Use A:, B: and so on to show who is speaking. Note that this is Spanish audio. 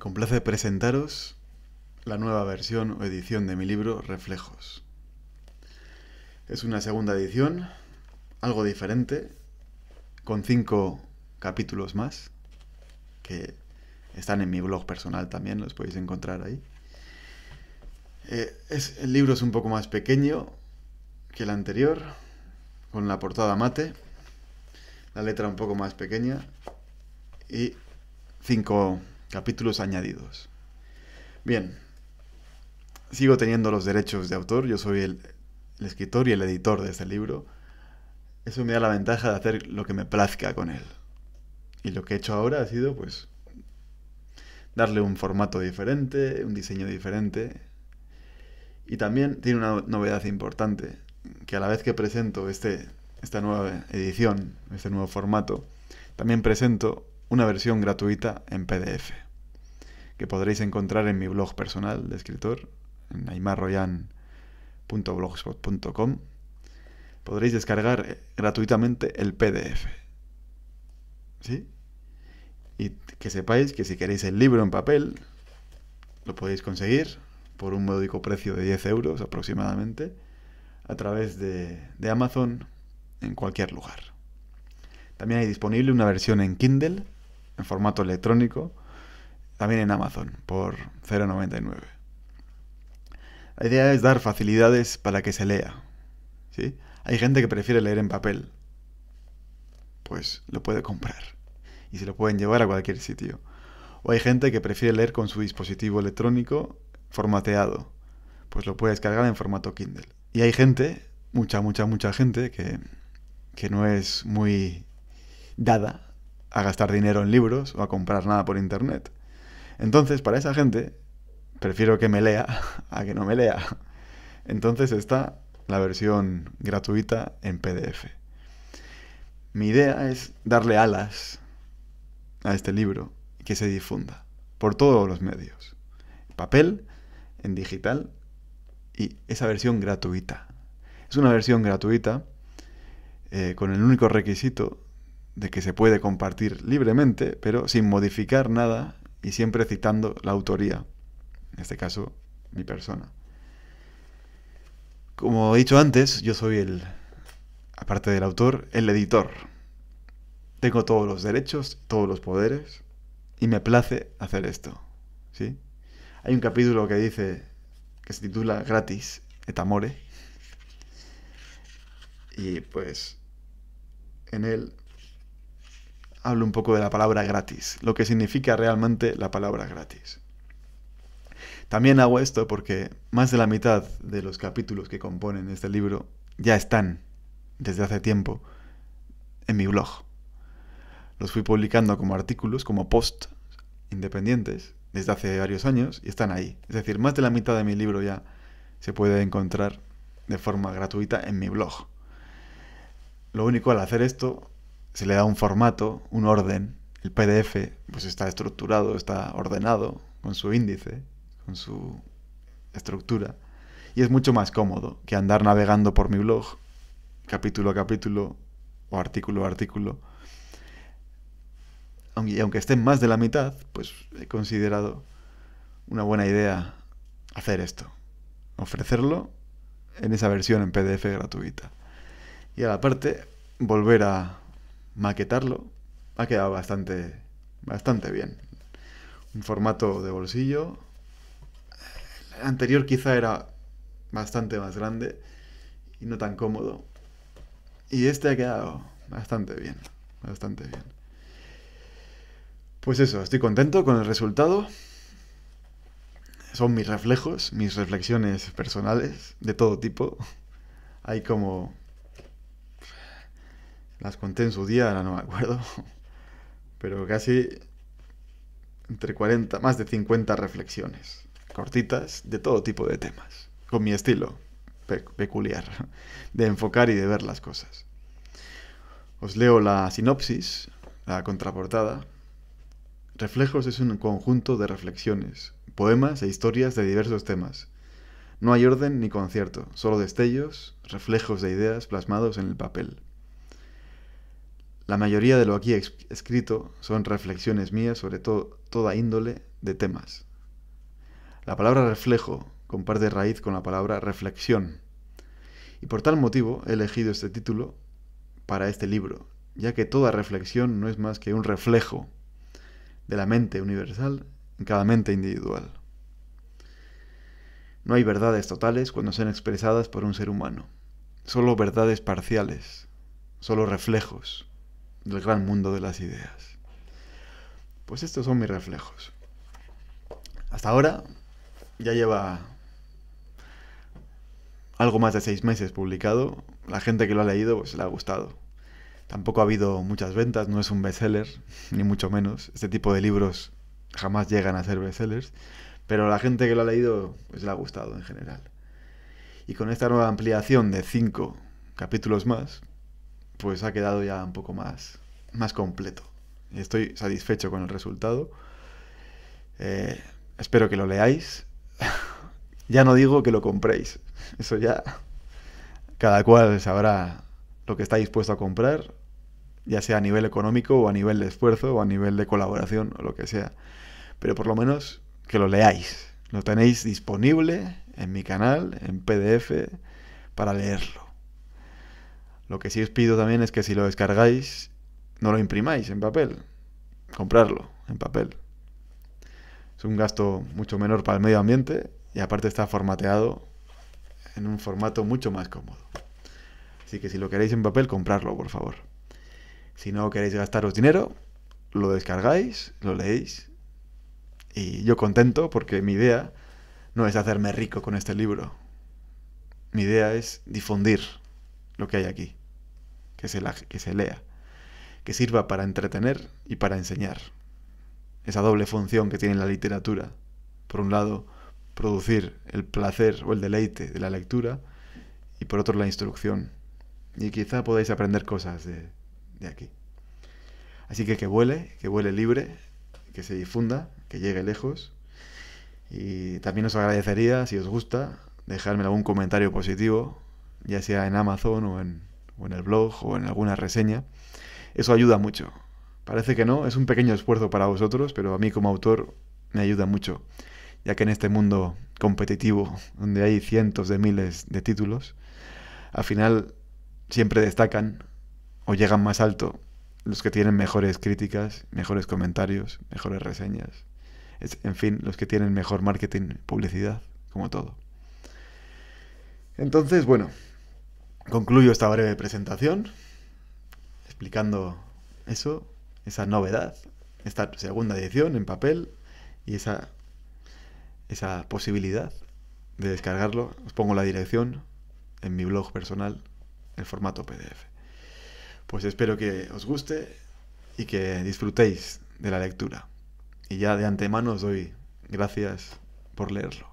A: complace presentaros la nueva versión o edición de mi libro Reflejos. Es una segunda edición, algo diferente, con cinco capítulos más, que están en mi blog personal también, los podéis encontrar ahí. Eh, el libro es un poco más pequeño que el anterior, con la portada mate, la letra un poco más pequeña y cinco capítulos añadidos. Bien, sigo teniendo los derechos de autor, yo soy el, escritor y el editor de este libro. Eso me da la ventaja de hacer lo que me plazca con él. Y lo que he hecho ahora ha sido, pues, darle un formato diferente, un diseño diferente. Y también tiene una novedad importante, que a la vez que presento este, esta nueva edición, este nuevo formato, también presento una versión gratuita en PDF, que podréis encontrar en mi blog personal de escritor, en aymarroyan.blogspot.com... Podréis descargar eh, gratuitamente el PDF. ¿Sí? Y que sepáis que si queréis el libro en papel, lo podéis conseguir por un módico precio de 10 euros aproximadamente a través de Amazon en cualquier lugar. También hay disponible una versión en Kindle en formato electrónico, también en Amazon por 0,99. La idea es dar facilidades para que se lea. ¿sí? Hay gente que prefiere leer en papel. Pues lo puede comprar y se lo pueden llevar a cualquier sitio. O hay gente que prefiere leer con su dispositivo electrónico formateado. Pues lo puede descargar en formato Kindle. Y hay gente, mucha, mucha, mucha gente que, que no es muy dada a gastar dinero en libros o a comprar nada por internet. Entonces, para esa gente, prefiero que me lea a que no me lea. Entonces está la versión gratuita en PDF. Mi idea es darle alas a este libro y que se difunda por todos los medios. papel, en digital y esa versión gratuita. Es una versión gratuita eh, con el único requisito de que se puede compartir libremente, pero sin modificar nada y siempre citando la autoría, en este caso mi persona. Como he dicho antes, yo soy el, aparte del autor, el editor. Tengo todos los derechos, todos los poderes, y me place hacer esto. ¿sí? Hay un capítulo que dice, que se titula Gratis, et amore, y pues en él hablo un poco de la palabra gratis, lo que significa realmente la palabra gratis. También hago esto porque más de la mitad de los capítulos que componen este libro ya están, desde hace tiempo, en mi blog. Los fui publicando como artículos, como posts independientes, desde hace varios años y están ahí. Es decir, más de la mitad de mi libro ya se puede encontrar de forma gratuita en mi blog. Lo único al hacer esto se le da un formato, un orden. El PDF pues está estructurado, está ordenado con su índice, con su estructura. Y es mucho más cómodo que andar navegando por mi blog, capítulo a capítulo o artículo a artículo. Aunque, aunque estén más de la mitad, pues he considerado una buena idea hacer esto. Ofrecerlo en esa versión en PDF gratuita. Y a la parte, volver a maquetarlo, ha quedado bastante, bastante bien. Un formato de bolsillo. El anterior quizá era bastante más grande y no tan cómodo. Y este ha quedado bastante bien, bastante bien. Pues eso, estoy contento con el resultado. Son mis reflejos, mis reflexiones personales de todo tipo. Hay como las conté en su día, ahora no me acuerdo. Pero casi entre 40, más de 50 reflexiones. Cortitas, de todo tipo de temas. Con mi estilo peculiar de enfocar y de ver las cosas. Os leo la sinopsis, la contraportada. Reflejos es un conjunto de reflexiones, poemas e historias de diversos temas. No hay orden ni concierto, solo destellos, reflejos de ideas plasmados en el papel. La mayoría de lo aquí escrito son reflexiones mías sobre toda índole de temas. La palabra reflejo comparte raíz con la palabra reflexión. Y por tal motivo he elegido este título para este libro, ya que toda reflexión no es más que un reflejo de la mente universal en cada mente individual. No hay verdades totales cuando sean expresadas por un ser humano, solo verdades parciales, solo reflejos del gran mundo de las ideas. Pues estos son mis reflejos. Hasta ahora ya lleva algo más de seis meses publicado. La gente que lo ha leído pues le ha gustado. Tampoco ha habido muchas ventas, no es un bestseller, ni mucho menos. Este tipo de libros jamás llegan a ser bestsellers, pero la gente que lo ha leído pues le ha gustado en general. Y con esta nueva ampliación de cinco capítulos más, pues ha quedado ya un poco más, más completo. Estoy satisfecho con el resultado. Eh, espero que lo leáis. ya no digo que lo compréis. Eso ya cada cual sabrá lo que está dispuesto a comprar, ya sea a nivel económico o a nivel de esfuerzo o a nivel de colaboración o lo que sea. Pero por lo menos que lo leáis. Lo tenéis disponible en mi canal, en PDF, para leerlo. Lo que sí os pido también es que si lo descargáis, no lo imprimáis en papel. Comprarlo en papel. Es un gasto mucho menor para el medio ambiente y aparte está formateado en un formato mucho más cómodo. Así que si lo queréis en papel, comprarlo, por favor. Si no queréis gastaros dinero, lo descargáis, lo leéis. Y yo contento porque mi idea no es hacerme rico con este libro. Mi idea es difundir lo que hay aquí que se, lea, que sirva para entretener y para enseñar. Esa doble función que tiene la literatura. Por un lado, producir el placer o el deleite de la lectura y por otro la instrucción. Y quizá podáis aprender cosas de, de aquí. Así que que vuele, que vuele libre, que se difunda, que llegue lejos. Y también os agradecería, si os gusta, dejarme algún comentario positivo, ya sea en Amazon o en o en el blog o en alguna reseña. Eso ayuda mucho. Parece que no, es un pequeño esfuerzo para vosotros, pero a mí como autor me ayuda mucho, ya que en este mundo competitivo, donde hay cientos de miles de títulos, al final siempre destacan o llegan más alto los que tienen mejores críticas, mejores comentarios, mejores reseñas, en fin, los que tienen mejor marketing, publicidad, como todo. Entonces, bueno, Concluyo esta breve presentación explicando eso, esa novedad, esta segunda edición en papel y esa, esa posibilidad de descargarlo. Os pongo la dirección en mi blog personal, el formato PDF. Pues espero que os guste y que disfrutéis de la lectura. Y ya de antemano os doy gracias por leerlo.